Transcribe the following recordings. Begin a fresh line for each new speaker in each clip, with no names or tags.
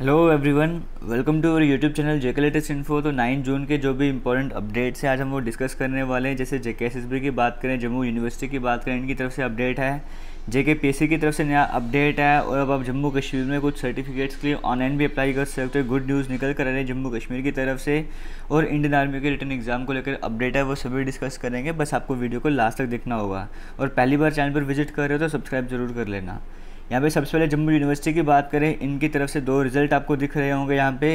hello everyone welcome to our YouTube channel JK latest info तो 9 जून के जो भी इंपॉर्टेंट अपडेट्स हैं आज हम वो डिस्कस करने वाले हैं जैसे जेके एस की बात करें जम्मू यूनिवर्सिटी की बात करें इनकी तरफ से अपडेट है जेके पी की तरफ से नया अपडेट है और अब आप जम्मू कश्मीर में कुछ सर्टिफिकेट्स के लिए ऑनलाइन भी अप्लाई कर सकते हो गुड न्यूज़ निकल कर रहे हैं जम्मू कश्मीर की तरफ से और इंडियन आर्मी के रिटर्न एग्जाम को लेकर अपडेट है वो सभी डिस्कस करेंगे बस आपको वीडियो को लास्ट तक देखना होगा और पहली बार चैनल पर विजिट कर रहे हो तो सब्सक्राइब जरूर कर लेना यहाँ पे सबसे पहले जम्मू यूनिवर्सिटी की बात करें इनकी तरफ से दो रिज़ल्ट आपको दिख रहे होंगे यहाँ पे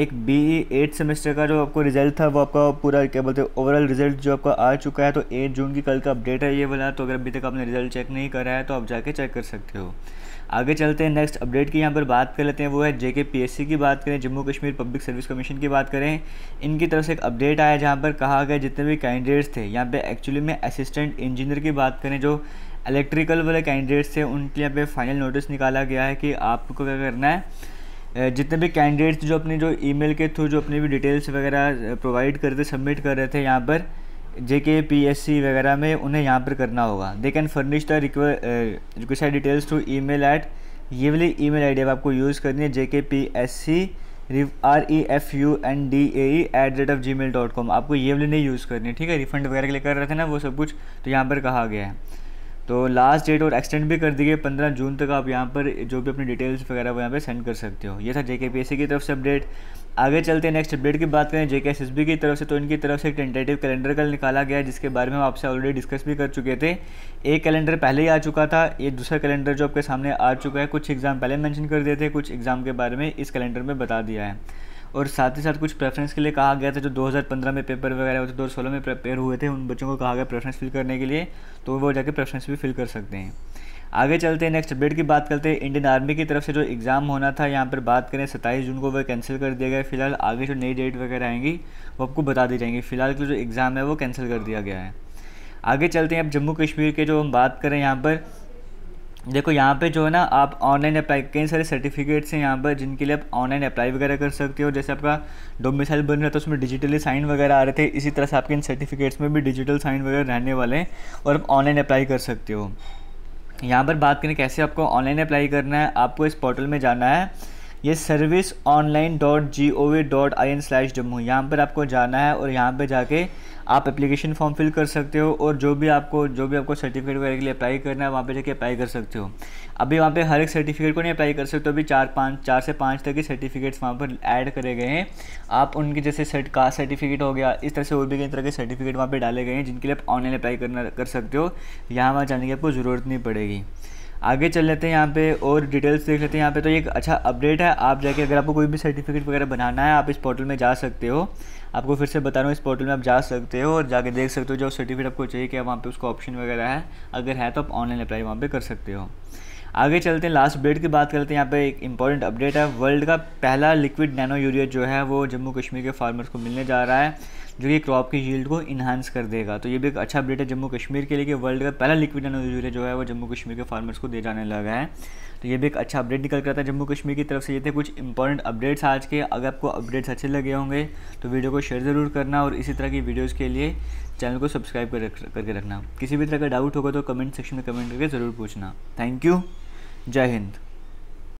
एक बी एट सेमेस्टर का जो आपको रिज़ल्ट था वो आपका पूरा क्या बोलते हैं ओवरऑल रिज़ल्ट जो आपका आ चुका है तो एट जून की कल का अपडेट है ये वाला तो अगर अभी तक आपने रिज़ल्ट चेक नहीं करा है तो आप जाके चेक कर सकते हो आगे चलते हैं नेक्स्ट अपडेट की यहाँ पर बात कर लेते हैं वो है जेके पीएससी की बात करें Jammu Kashmir public service commission की बात करें इनकी तरफ से एक अपडेट आया जहाँ पर कहा गया जितने भी कैंडिडेट्स थे यहाँ पे एक्चुअली में असिस्टेंट इंजीनियर की बात करें जो इलेक्ट्रिकल वाले कैंडिडेट्स थे उनके यहाँ पर फाइनल नोटिस निकाला गया है कि आपको क्या करना है जितने भी कैंडिडेट्स जो अपने जो ईमेल के थ्रू जो अपनी भी डिटेल्स वगैरह प्रोवाइड करते सबमिट कर रहे थे यहाँ पर जे के पी एस सी वगैरह में उन्हें यहाँ पर करना होगा they can furnish the request details to email at ये वाली ई मेल आई डी आपको यूज़ करनी है J K P S C R E F U N D A at rate of Gmail dot com आपको ये वाली नहीं use करनी है ठीक है रिफंड वगैरह के लिए कर रहे थे ना वो सब कुछ तो यहाँ पर कहा गया है तो लास्ट डेट और एक्सटेंड भी कर दी गई पंद्रह जून तक आप यहाँ पर जो भी अपनी डिटेल्स वगैरह वो यहाँ पर सेंड कर सकते हो ये था जे की तरफ से अपडेट आगे चलते हैं नेक्स्ट अपडेट की बात करें जे के की तरफ से तो इनकी तरफ से एक टेंटेटिव कैलेंडर कल निकाला गया जिसके बारे में हम आपसे ऑलरेडी डिस्कस भी कर चुके थे एक कैलेंडर पहले ही आ चुका था ये दूसरा कैलेंडर जो आपके सामने आ चुका है कुछ एग्ज़ाम पहले मैंशन कर दिए थे कुछ एग्ज़ाम के बारे में इस कैलेंडर में बता दिया है और साथ ही साथ कुछ प्रेफरेंस के लिए कहा गया था जो 2015 में पेपर वगैरह हुए थे दो में प्रिपेयर हुए थे उन बच्चों को कहा गया प्रेफरेंस फिल करने के लिए तो वो जाके प्रेफरेंस भी फिल कर सकते हैं आगे चलते हैं नेक्स्ट अपडेट की बात करते हैं इंडियन आर्मी की तरफ से जो एग्ज़ाम होना था यहाँ पर बात करें सत्ताईस जून को वह कैंसिल कर दिया गया फिलहाल आगे जो नई डेट वगैरह आएंगी वो आपको बता दी जाएंगी फिलहाल के जो एग्ज़ाम है वो कैंसिल कर दिया गया है आगे चलते हैं अब जम्मू कश्मीर के जो हम बात करें यहाँ पर देखो यहाँ पे जो है ना आप ऑनलाइन अप्लाई कई सारे सर्टिफिकेट्स हैं यहाँ पर जिनके लिए आप ऑनलाइन अप्लाई वगैरह कर सकते हो जैसे आपका डोमिसाइल बन रहा था उसमें डिजिटली साइन वगैरह आ रहे थे इसी तरह से आपके इन सर्टिफिकेट्स में भी डिजिटल साइन वगैरह रहने वाले हैं और आप ऑनलाइन अप्लाई कर सकते हो यहाँ पर बात करें कैसे आपको ऑनलाइन अप्लाई करना है आपको इस पोर्टल में जाना है ये service online dot G O V dot I N slash Jammu यहाँ पर आपको जाना है और यहाँ पर जाके आप एप्लीकेशन फॉर्म फिल कर सकते हो और जो भी आपको जो भी आपको सर्टिफिकेट वगैरह के लिए अप्लाई करना है वहाँ पे जाके अप्लाई कर सकते हो अभी वहाँ पे हर एक सर्टिफिकेट को नहीं अप्लाई कर सकते अभी तो चार पाँच चार से पाँच तक के सर्टिफिकेट्स वहाँ पर ऐड करे गए हैं आप उनके जैसे सर्ट कास्ट सर्टिफिकेट हो गया इस तरह से और भी कई तरह के सर्टिफिकेट वहाँ पर डाले गए हैं जिनके लिए आप ऑनलाइन अप्लाई करना कर सकते हो यहाँ वहाँ जाने की आपको ज़रूरत नहीं पड़ेगी आगे चल लेते हैं यहाँ पे और डिटेल्स देख लेते हैं यहाँ पे तो एक अच्छा अपडेट है आप जाके अगर आपको कोई भी सर्टिफिकेट वगैरह बनाना है आप इस पोर्टल में जा सकते हो आपको फिर से बता रहा हूँ इस पोर्टल में आप जा सकते हो और जाके देख सकते हो जो सर्टिफिकेट आपको चाहिए क्या वहाँ पर उसका ऑप्शन वगैरह है अगर है तो आप ऑनलाइन अप्लाई वहाँ पर कर सकते हो आगे चलते हैं लास्ट अपडेट की बात करते हैं यहाँ पे एक इंपॉर्टेंट अपडेट है वर्ल्ड का पहला लिक्विड नैनो यूरिया जो है वो जम्मू कश्मीर के फार्मर्स को मिलने जा रहा है जो कि क्रॉप की यील्ड को इन्हांस कर देगा तो ये भी एक अच्छा अपडेट है जम्मू कश्मीर के लिए कि वर्ल्ड का पहला लिक्विड नैनो यूरिया जो है वो जम्मू कश्मीर के फार्मर्स को दे जाने लगा है तो ये भी एक अच्छा अपडेट निकल करता है जम्मू कश्मीर की तरफ से ये थे कुछ इंपॉर्टेंट अपडेट्स आज के अगर आपको अपडेट्स अच्छे लगे होंगे तो वीडियो को शेयर ज़रूर करना और इसी तरह की वीडियोज़ के लिए चैनल को सब्सक्राइब करके रखना किसी भी तरह का डाउट होगा तो कमेंट सेक्शन में कमेंट करके ज़रूर पूछना थैंक यू जय हिंद